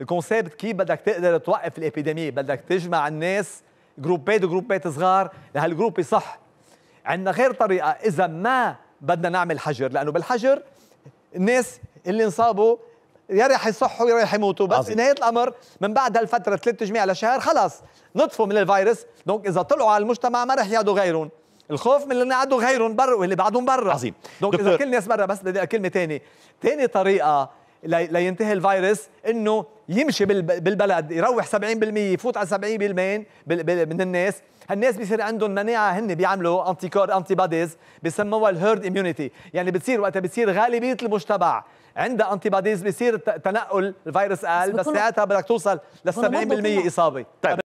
الكونسيبت كيف بدك تقدر توقف الابيديميه بدك تجمع الناس جروبات وجروبات صغار لهالجروب صح عندنا غير طريقه اذا ما بدنا نعمل حجر لانه بالحجر الناس اللي انصابوا يا رح يصحوا يا رح يموتوا بس عزيز. نهايه الامر من بعد هالفتره ثلاث تجميع لشهر خلص نطفوا من الفيروس دونك اذا طلعوا على المجتمع ما رح يعدوا غيرهم الخوف من اللي قعدوا غيرهم برا واللي بعدهم برا عظيم دونك اذا كل الناس برا بس بدي كلمه ثانيه ثاني طريقه لينتهي الفيروس انه يمشي بالبلد يروح 70% يفوت على 70% من الناس هالناس بيصير عندهم مناعه هن بيعملوا انتي كور انتي باديز بسموها الهيرد اميونيتي يعني بتصير وقتها بتصير غالبيه المجتمع عندها انتي باديز بصير تنقل الفيروس قال بس ساعتها بدك توصل لل 70% اصابه طيب.